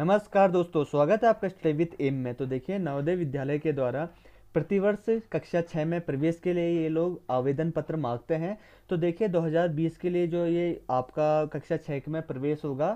नमस्कार दोस्तों स्वागत है आपका स्टडी विथ एम में तो देखिए नवोदय विद्यालय के द्वारा प्रतिवर्ष कक्षा छः में प्रवेश के लिए ये लोग आवेदन पत्र मांगते हैं तो देखिए 2020 के लिए जो ये आपका कक्षा छः में प्रवेश होगा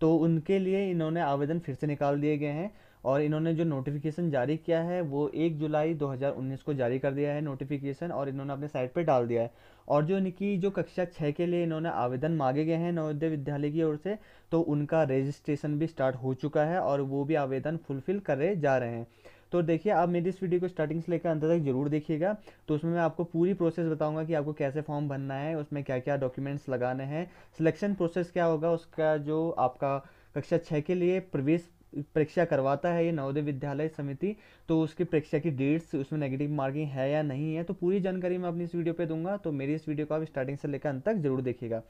तो उनके लिए इन्होंने आवेदन फिर से निकाल दिए गए हैं और इन्होंने जो नोटिफिकेशन जारी किया है वो एक जुलाई 2019 को जारी कर दिया है नोटिफिकेशन और इन्होंने अपने साइट पर डाल दिया है और जो इनकी जो कक्षा छः के लिए इन्होंने आवेदन मांगे गए हैं नवोदय विद्यालय की ओर से तो उनका रजिस्ट्रेशन भी स्टार्ट हो चुका है और वो भी आवेदन फुलफिल करे जा रहे हैं तो देखिए आप मेरी इस वीडियो को स्टार्टिंग से लेकर अंत तक जरूर देखिएगा तो उसमें मैं आपको पूरी प्रोसेस बताऊंगा कि आपको कैसे फॉर्म भरना है उसमें क्या क्या डॉक्यूमेंट्स लगाने हैं सिलेक्शन प्रोसेस क्या होगा उसका जो आपका कक्षा छः के लिए प्रवेश परीक्षा करवाता है ये नवोदय विद्यालय समिति तो उसकी परीक्षा की डेट्स उसमें नेगेटिव मार्किंग है या नहीं है तो पूरी जानकारी मैं अपनी इस वीडियो पे दूंगा तो मेरी इस वीडियो को आप स्टार्टिंग से लेकर अंत तक जरूर देखिएगा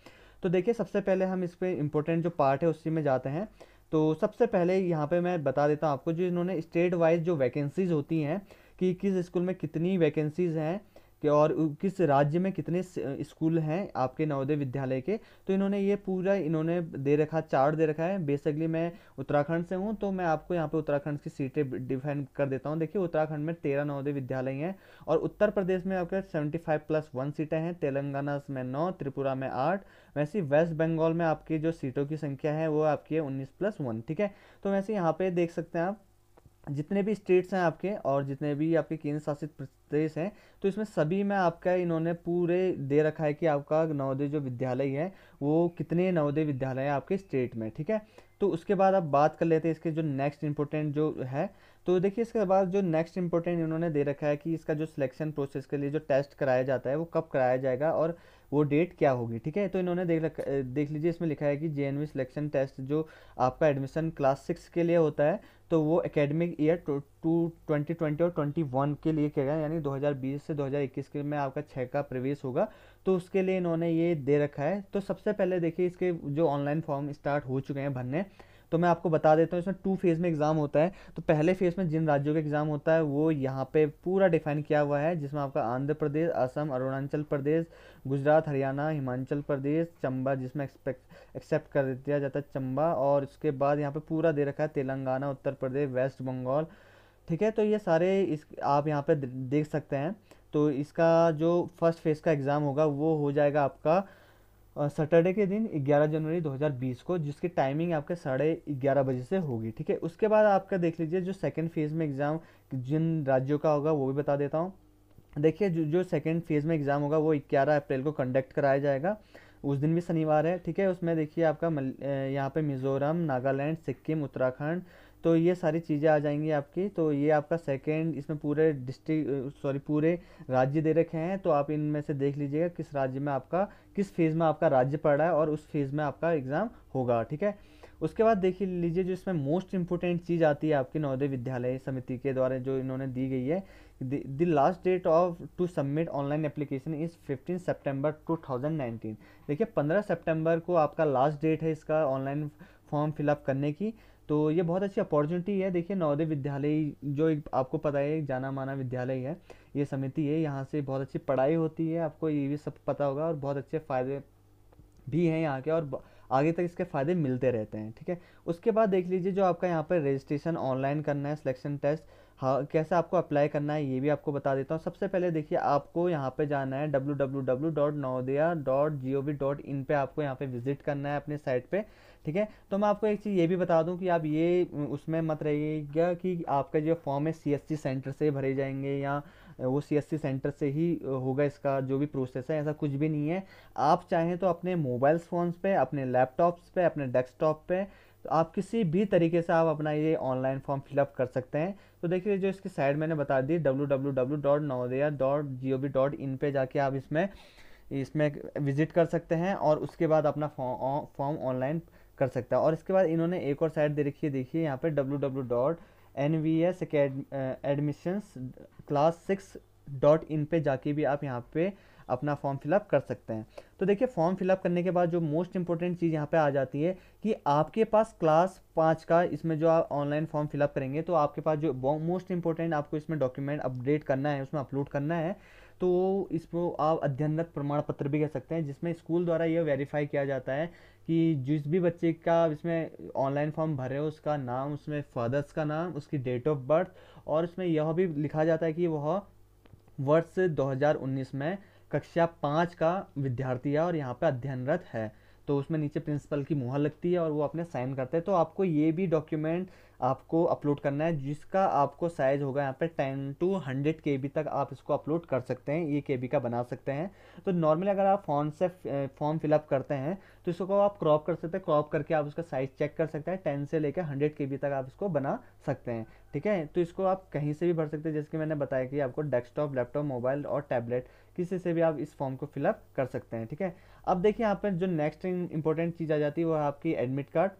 तो देखिए सबसे पहले हम इस पर इंपॉर्टेंट जो पार्ट है उसी में जाते हैं तो सबसे पहले यहाँ पर मैं बता देता हूँ आपको जो इन्होंने स्टेट वाइज जो वैकेंसीज़ होती हैं कि किस स्कूल में कितनी वैकेंसीज़ हैं कि और किस राज्य में कितने स्कूल हैं आपके नवोदय विद्यालय के तो इन्होंने ये पूरा इन्होंने दे रखा चार्ट दे रखा है बेसिकली मैं उत्तराखंड से हूँ तो मैं आपको यहाँ पे उत्तराखंड की सीटें डिफाइन कर देता हूँ देखिए उत्तराखंड में तेरह नवोदय विद्यालय हैं और उत्तर प्रदेश में आपके सेवेंटी फाइव प्लस वन सीटें हैं तेलंगाना में नौ त्रिपुरा में आठ वैसे वेस्ट बंगाल में आपकी जो सीटों की संख्या है वो आपकी है उन्नीस प्लस वन ठीक है तो वैसे यहाँ पे देख सकते हैं आप जितने भी स्टेट्स हैं आपके और जितने भी आपके केंद्र शासित प्रदेश हैं तो इसमें सभी में आपका इन्होंने पूरे दे रखा है कि आपका नवोदय जो विद्यालय है वो कितने नवोदय विद्यालय हैं आपके स्टेट में ठीक है तो उसके बाद आप बात कर लेते हैं इसके जो नेक्स्ट इंपॉर्टेंट जो है तो देखिए इसके बाद जो नेक्स्ट इंपॉर्टेंट इन्होंने दे रखा है कि इसका जो सिलेक्शन प्रोसेस के लिए जो टेस्ट कराया जाता है वो कब कराया जाएगा और वो डेट क्या होगी ठीक है तो इन्होंने देख रखा देख लीजिए इसमें लिखा है कि जे एन सिलेक्शन टेस्ट जो आपका एडमिशन क्लास सिक्स के लिए होता है तो वो academic year two twenty twenty और ट्वेंटी वन के लिए किया गया यानी बीस से इक्कीस के में आपका छः का प्रवेश होगा तो उसके लिए इन्होंने ये दे रखा है तो सबसे पहले देखिए इसके जो ऑनलाइन फॉर्म स्टार्ट हो चुके हैं भरने तो मैं आपको बता देता हूँ इसमें टू फेज़ में एग्ज़ाम होता है तो पहले फेज़ में जिन राज्यों का एग्ज़ाम होता है वो यहाँ पे पूरा डिफाइन किया हुआ है जिसमें आपका आंध्र प्रदेश असम अरुणाचल प्रदेश गुजरात हरियाणा हिमाचल प्रदेश चंबा जिसमें एक्सपेक्ट एक्सेप्ट कर दिया जाता है चंबा और उसके बाद यहाँ पर पूरा दे रखा है तेलंगाना उत्तर प्रदेश वेस्ट बंगाल ठीक है तो ये सारे इस आप यहाँ पर देख सकते हैं तो इसका जो फर्स्ट फेज़ का एग्ज़ाम होगा वो हो जाएगा आपका सैटरडे के दिन 11 जनवरी 2020 को जिसकी टाइमिंग आपके साढ़े ग्यारह बजे से होगी ठीक है उसके बाद आपका देख लीजिए जो सेकेंड फेज़ में एग्ज़ाम जिन राज्यों का होगा वो भी बता देता हूँ देखिए जो जो सेकेंड फेज़ में एग्ज़ाम होगा वो ग्यारह अप्रैल को कंडक्ट कराया जाएगा उस दिन भी शनिवार है ठीक है उसमें देखिए आपका यहाँ पे मिज़ोरम नागालैंड सिक्किम उत्तराखंड तो ये सारी चीज़ें आ जाएंगी आपकी तो ये आपका सेकेंड इसमें पूरे डिस्ट्रिक सॉरी पूरे राज्य दे रखे हैं तो आप इनमें से देख लीजिएगा किस राज्य में आपका किस फेज़ में आपका राज्य पड़ रहा है और उस फेज़ में आपका एग्ज़ाम होगा ठीक है उसके बाद देख लीजिए जो इसमें मोस्ट इंपॉर्टेंट चीज़ आती है आपकी नवोदय विद्यालय समिति के द्वारा जो इन्होंने दी गई है the last date of to submit online application is fifteen September 2019 देखिए 15 सितंबर को आपका लास्ट डेट है इसका ऑनलाइन फॉर्म फिलअप करने की तो ये बहुत अच्छी अपॉर्चुनिटी है देखिए नवोदय विद्यालय जो एक आपको पता है जाना माना विद्यालय है ये समिति है यहाँ से बहुत अच्छी पढ़ाई होती है आपको ये भी सब पता होगा और बहुत अच्छे फ़ायदे भी हैं यहाँ के और आगे तक इसके फ़ायदे मिलते रहते हैं ठीक है उसके बाद देख लीजिए जो आपका यहाँ पर रजिस्ट्रेशन ऑनलाइन करना है सिलेक्शन टेस्ट हाँ कैसे आपको अप्लाई करना है ये भी आपको बता देता हूँ सबसे पहले देखिए आपको यहाँ पे जाना है W W W dot Navodaya dot G O V dot in पर आपको यहाँ पे विजिट करना है अपने साइट पे ठीक है तो मैं आपको एक चीज़ ये भी बता दूं कि आप ये उसमें मत रहिएगा कि आपका जो फॉर्म है सी सेंटर से भरे जाएंगे या वो सी सेंटर से ही होगा इसका जो भी प्रोसेस है ऐसा कुछ भी नहीं है आप चाहें तो अपने मोबाइल फ़ोन्स पर अपने लैपटॉप्स पर अपने डेस्कटॉप पर तो आप किसी भी तरीके से आप अपना ये ऑनलाइन फॉर्म फिलअप कर सकते हैं तो देखिए जो इसकी साइड मैंने बता दी W W W dot Navodaya dot G O V dot in पर जाके आप इसमें इसमें विज़िट कर सकते हैं और उसके बाद अपना फॉर्म ऑनलाइन फौ, कर सकता है और इसके बाद इन्होंने एक और साइट दे रखी है देखिए यहाँ पर W W dot N V S admissions class six dot in पर जाके भी आप यहाँ पे अपना फॉर्म फिलअप कर सकते हैं तो देखिए फॉर्म फिलअप करने के बाद जो मोस्ट इंपॉर्टेंट चीज़ यहाँ पे आ जाती है कि आपके पास क्लास पाँच का इसमें जो आप ऑनलाइन फॉर्म फिलअप करेंगे तो आपके पास जो मोस्ट इंपॉर्टेंट आपको इसमें डॉक्यूमेंट अपडेट करना है उसमें अपलोड करना है तो इसको आप अध्ययनरत प्रमाण पत्र भी कह सकते हैं जिसमें स्कूल द्वारा यह वेरीफाई किया जाता है कि जिस भी बच्चे का इसमें ऑनलाइन फॉर्म भरे हो उसका नाम उसमें फादर्स का नाम उसकी डेट ऑफ बर्थ और उसमें यह भी लिखा जाता है कि वह वर्ष 2019 में कक्षा पाँच का विद्यार्थी है और यहाँ पर अध्ययनरत है तो उसमें नीचे प्रिंसिपल की मुहर लगती है और वो अपने साइन करते हैं तो आपको ये भी डॉक्यूमेंट आपको अपलोड करना है जिसका आपको साइज़ होगा यहाँ पर 10 टू 100 के तक आप इसको अपलोड कर सकते हैं ये के का बना सकते हैं तो नॉर्मली अगर आप फॉर्म से फॉर्म फिलअप करते हैं तो इसको आप क्रॉप कर सकते हैं क्रॉप करके आप उसका साइज़ चेक कर सकते हैं टेन से लेकर हंड्रेड के तक आप इसको बना सकते हैं ठीक है तो इसको आप कहीं से भी भर सकते हैं जैसे कि मैंने बताया कि आपको डेस्कटॉप लैपटॉप मोबाइल और टैबलेट किसी से भी आप इस फॉर्म को फिलअप कर सकते हैं ठीक है अब देखिए यहाँ पर जो नेक्स्ट इंपॉर्टेंट चीज़ आ जाती है वो आपकी एडमिट कार्ड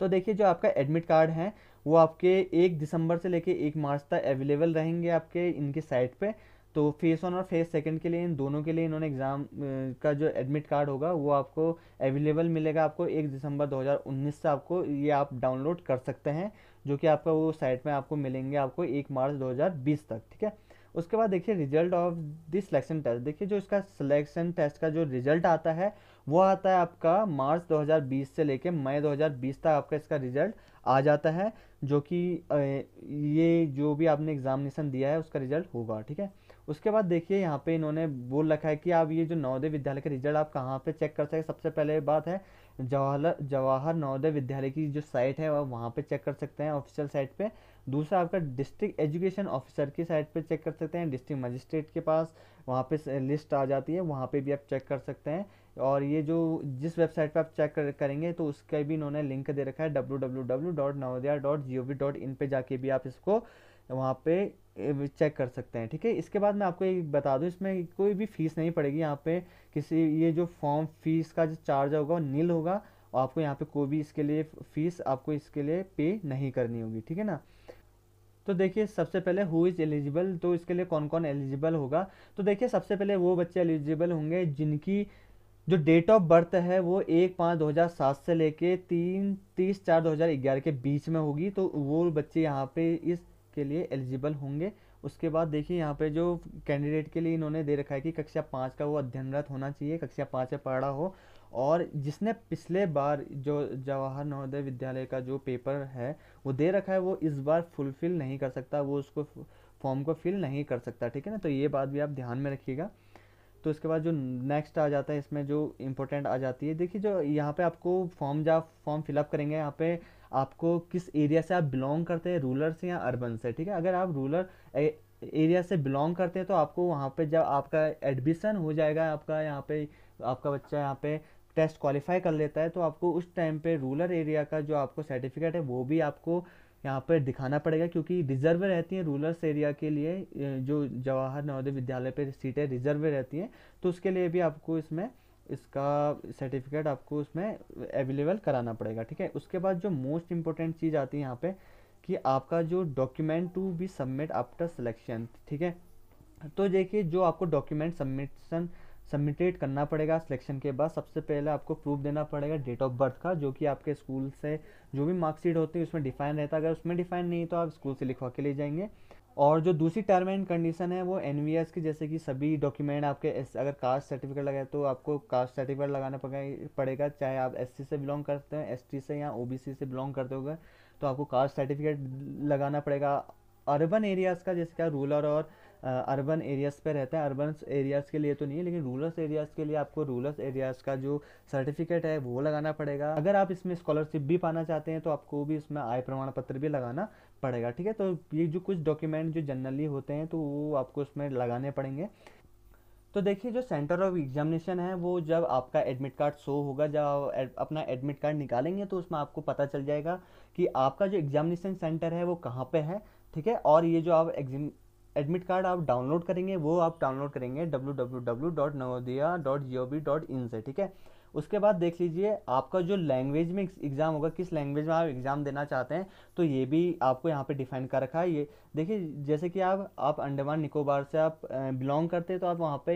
तो देखिए जो आपका एडमिट कार्ड है वो आपके एक दिसंबर से लेके एक मार्च तक अवेलेबल रहेंगे आपके इनकी साइट पे तो फेस वन और फेस सेकंड के लिए इन दोनों के लिए इन्होंने एग्ज़ाम का जो एडमिट कार्ड होगा वो आपको अवेलेबल मिलेगा आपको एक दिसंबर 2019 से आपको ये आप डाउनलोड कर सकते हैं जो कि आपका वो साइट में आपको मिलेंगे आपको एक मार्च 2020 तक ठीक है उसके बाद देखिए result of this selection test देखिए जो इसका सिलेक्शन टेस्ट का जो रिजल्ट आता है वो आता है आपका मार्च 2020 से लेके मई 2020 तक आपका इसका रिजल्ट आ जाता है जो कि ये जो भी आपने एग्जामिनेशन दिया है उसका रिजल्ट होगा ठीक है उसके बाद देखिए यहाँ पे इन्होंने बोल रखा है कि आप ये जो नवोदय विद्यालय का रिजल्ट आप कहाँ पे चेक कर सकते हैं सबसे पहले बात है जवाहर जवाहर नवोदय विद्यालय की जो साइट है वहाँ पे चेक कर सकते हैं ऑफिशियल साइट पे दूसरा आपका डिस्ट्रिक्ट एजुकेशन ऑफिसर की साइट पे चेक कर सकते हैं डिस्ट्रिक्ट मजिस्ट्रेट के पास वहाँ पे लिस्ट आ जाती है वहाँ पे भी आप चेक कर सकते हैं और ये जो जिस वेबसाइट पर आप चेक कर, करेंगे तो उसका भी इन्होंने लिंक दे रखा है W W W dot Navodaya dot G O V dot in पर जाके भी आप इसको वहाँ पे चेक कर सकते हैं ठीक है इसके बाद मैं आपको ये बता दूँ इसमें कोई भी फ़ीस नहीं पड़ेगी यहाँ पे किसी ये जो फॉर्म फीस का जो चार्ज होगा वो नील होगा और आपको यहाँ पे कोई भी इसके लिए फ़ीस आपको इसके लिए पे नहीं करनी होगी ठीक है ना तो देखिए सबसे पहले हु इज़ एलिजिबल तो इसके लिए कौन कौन एलिजिबल होगा तो देखिए सबसे पहले वो बच्चे एलिजिबल होंगे जिनकी जो डेट ऑफ बर्थ है वो एक पाँच दो हज़ार सात से लेके तीन तीस चार दो हज़ार ग्यारह के बीच में होगी तो वो बच्चे यहाँ पे इसके लिए एलिजिबल होंगे उसके बाद देखिए यहाँ पे जो कैंडिडेट के लिए इन्होंने दे रखा है कि कक्षा पाँच का वो अध्ययनरत होना चाहिए कक्षा पाँच में पढ़ा हो और जिसने पिछले बार जो जवाहर नवोदय विद्यालय का जो पेपर है वो दे रखा है वो इस बार फुलफ़िल नहीं कर सकता वो उसको फॉर्म को फिल नहीं कर सकता ठीक है ना तो ये बात भी आप ध्यान में रखिएगा तो इसके बाद जो नेक्स्ट आ जाता है इसमें जो इम्पोर्टेंट आ जाती है देखिए जो यहाँ पे आपको फॉर्म जा फॉर्म फिलअप करेंगे यहाँ पे आपको किस एरिया से आप बिलोंग करते हैं रूरल से या अर्बन से ठीक है अगर आप रूरल एरिया से बिलोंग करते हैं तो आपको वहाँ पर जब आपका एडमिशन हो जाएगा आपका यहाँ पर आपका बच्चा यहाँ पर टेस्ट क्वालिफाई कर लेता है तो आपको उस टाइम पे रूरल एरिया का जो आपको सर्टिफिकेट है वो भी आपको यहाँ पर दिखाना पड़ेगा क्योंकि रिजर्व रहती हैं रूरल्स एरिया के लिए जो जवाहर नवोदय विद्यालय पर सीटें रिजर्व रहती हैं तो उसके लिए भी आपको इसमें इसका सर्टिफिकेट आपको उसमें अवेलेबल कराना पड़ेगा ठीक है उसके बाद जो मोस्ट इम्पोर्टेंट चीज़ आती है यहाँ पे कि आपका जो document to be submit after selection ठीक है तो देखिए जो आपको डॉक्यूमेंट सबमिशन सबमिटेड करना पड़ेगा सिलेक्शन के बाद सबसे पहले आपको प्रूफ देना पड़ेगा डेट ऑफ बर्थ का जो कि आपके स्कूल से जो भी मार्कशीट होती है उसमें डिफाइन रहता है अगर उसमें डिफाइन नहीं तो आप स्कूल से लिखवा के ले जाएंगे और जो दूसरी टर्म एंड कंडीशन है वो एन की जैसे कि सभी डॉक्यूमेंट आपके एस अगर कास्ट सर्टिफिकेट लगाए तो आपको कास्ट सर्टिफिकेट लगाना पड़ेगा चाहे आप एस से बिलोंग करते हो एस से या ओ से बिलोंग करते हो तो आपको कास्ट सर्टिफिकेट लगाना पड़ेगा अर्बन एरियाज़ का जैसे क्या रूरल और अर्बन एरियाज़ पे रहता है अर्बन एरियाज़ के लिए तो नहीं है लेकिन रूरल एरियाज़ के लिए आपको रूरल एरियाज़ का जो सर्टिफिकेट है वो लगाना पड़ेगा अगर आप इसमें स्कॉलरशिप भी पाना चाहते हैं तो आपको भी इसमें आय प्रमाण पत्र भी लगाना पड़ेगा ठीक है तो ये जो कुछ डॉक्यूमेंट जो जनरली होते हैं तो वो आपको इसमें लगाने पड़ेंगे तो देखिए जो सेंटर ऑफ एग्जामिनेशन है वो जब आपका एडमिट कार्ड शो होगा जब आप अपना एडमिट कार्ड निकालेंगे तो उसमें आपको पता चल जाएगा कि आपका जो एग्जामिनेशन सेंटर है वो कहाँ पे है ठीक है और ये जो आप एग्जाम एडमिट कार्ड आप डाउनलोड करेंगे वो आप डाउनलोड करेंगे W W W dot Navodaya dot G O V dot in से ठीक है उसके बाद देख लीजिए आपका जो लैंग्वेज में एग्ज़ाम होगा किस लैंग्वेज में आप एग्ज़ाम देना चाहते हैं तो ये भी आपको यहाँ पे डिफाइन कर रखा है ये देखिए जैसे कि आप आप अंडमान निकोबार से आप बिलोंग करते हैं तो आप वहाँ पे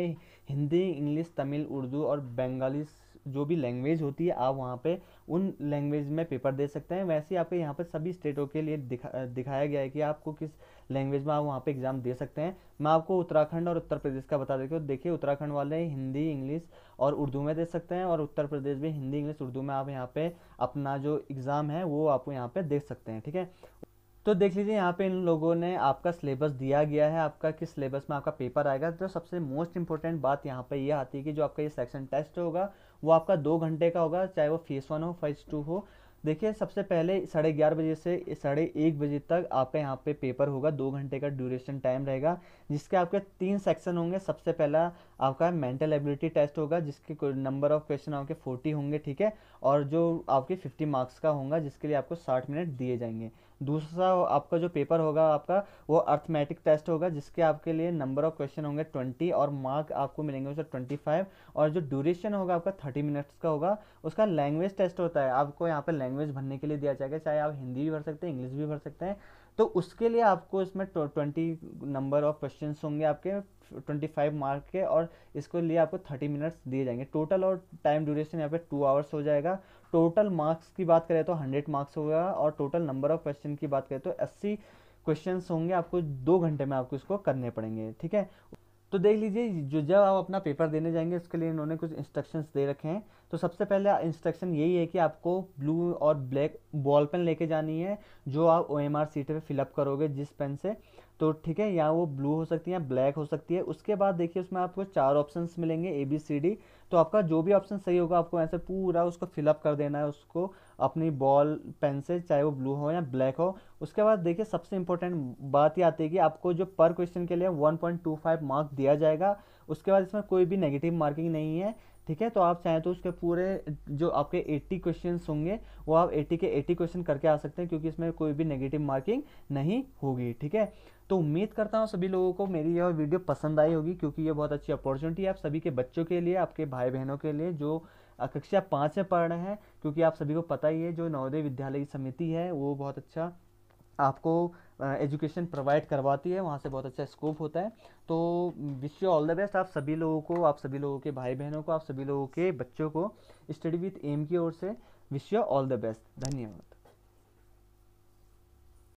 हिंदी इंग्लिश तमिल उर्दू और बंगाली जो भी लैंग्वेज होती है आप वहाँ पे उन लैंग्वेज में पेपर दे सकते हैं वैसे ही आपके यहाँ पे सभी स्टेटों के लिए दिखा दिखाया गया है कि आपको किस लैंग्वेज में आप वहाँ पे एग्ज़ाम दे सकते हैं मैं आपको उत्तराखंड और उत्तर प्रदेश का बता देती हूँ देखिए उत्तराखंड वाले हिंदी इंग्लिश और उर्दू में दे सकते हैं और उत्तर प्रदेश में हिंदी इंग्लिश उर्दू में आप यहाँ पर अपना जो एग्ज़ाम है वो आप यहाँ पर देख सकते हैं ठीक है तो देख लीजिए यहाँ पे इन लोगों ने आपका सिलेबस दिया गया है आपका किस सिलेबस में आपका पेपर आएगा तो सबसे मोस्ट इंपॉर्टेंट बात यहाँ पे ये यह आती है कि जो आपका ये सेक्शन टेस्ट होगा वो आपका दो घंटे का होगा चाहे वो फेस वन हो फेज़ टू हो देखिए सबसे पहले साढ़े ग्यारह बजे से साढ़े एक बजे तक आपके यहाँ पे पेपर होगा दो घंटे का ड्यूरेशन टाइम रहेगा जिसके आपके तीन सेक्शन होंगे सबसे पहला आपका मेंटल एबिलिटी टेस्ट होगा जिसके नंबर ऑफ क्वेश्चन आपके फोर्टी होंगे ठीक है और जो आपके फिफ्टी मार्क्स का होगा जिसके लिए आपको साठ मिनट दिए जाएंगे दूसरा आपका जो पेपर होगा आपका वो अर्थमेटिक टेस्ट होगा जिसके आपके लिए नंबर ऑफ क्वेश्चन होंगे ट्वेंटी और मार्क आपको मिलेंगे उसका ट्वेंटी फाइव और जो ड्यूरेशन होगा आपका थर्टी मिनट्स का होगा उसका लैंग्वेज टेस्ट होता है आपको यहाँ पर लैंग्वेज भरने के लिए दिया जाएगा चाहे आप हिंदी भी भर सकते हैं इंग्लिश भी भर सकते हैं तो उसके लिए आपको इसमें ट्वेंटी नंबर ऑफ क्वेश्चन होंगे आपके ट्वेंटी फाइव मार्क के और इसके लिए आपको थर्टी मिनट्स दिए जाएंगे टोटल और टाइम ड्यूरेशन यहाँ पे टू आवर्स हो जाएगा टोटल मार्क्स की बात करें तो हंड्रेड मार्क्स होगा और टोटल नंबर ऑफ क्वेश्चन की बात करें तो अस्सी क्वेश्चन होंगे आपको दो घंटे में आपको इसको करने पड़ेंगे ठीक है तो देख लीजिए जो जब आप अपना पेपर देने जाएंगे उसके लिए इन्होंने कुछ इंस्ट्रक्शंस दे रखे हैं तो सबसे पहले इंस्ट्रक्शन यही है कि आपको ब्लू और ब्लैक बॉल पेन लेके जानी है जो आप ओ एम आर सीट पर फिलअप करोगे जिस पेन से तो ठीक है यहाँ वो ब्लू हो सकती है या ब्लैक हो सकती है उसके बाद देखिए उसमें आपको चार ऑप्शन मिलेंगे ए बी सी डी तो आपका जो भी ऑप्शन सही होगा आपको ऐसे पूरा उसको फिलअप कर देना है उसको अपनी बॉल पेन से चाहे वो ब्लू हो या ब्लैक हो उसके बाद देखिए सबसे इंपॉर्टेंट बात ये आती है कि आपको जो पर क्वेश्चन के लिए वन मार्क दिया जाएगा उसके बाद इसमें कोई भी नेगेटिव मार्किंग नहीं है ठीक है तो आप चाहें तो उसके पूरे जो आपके 80 क्वेश्चन होंगे वो आप 80 के 80 क्वेश्चन करके आ सकते हैं क्योंकि इसमें कोई भी नेगेटिव मार्किंग नहीं होगी ठीक है तो उम्मीद करता हूँ सभी लोगों को मेरी यह वीडियो पसंद आई होगी क्योंकि ये बहुत अच्छी अपॉर्चुनिटी है आप सभी के बच्चों के लिए आपके भाई बहनों के लिए जो कक्षा पाँच में पढ़ रहे हैं क्योंकि आप सभी को पता ही है जो नवोदय विद्यालय की समिति है वो बहुत अच्छा आपको एजुकेशन प्रोवाइड करवाती है वहाँ से बहुत अच्छा स्कोप होता है तो wish you all the best आप सभी लोगों को आप सभी लोगों के भाई बहनों को आप सभी लोगों के बच्चों को स्टडी विथ एम की ओर से wish you all the best धन्यवाद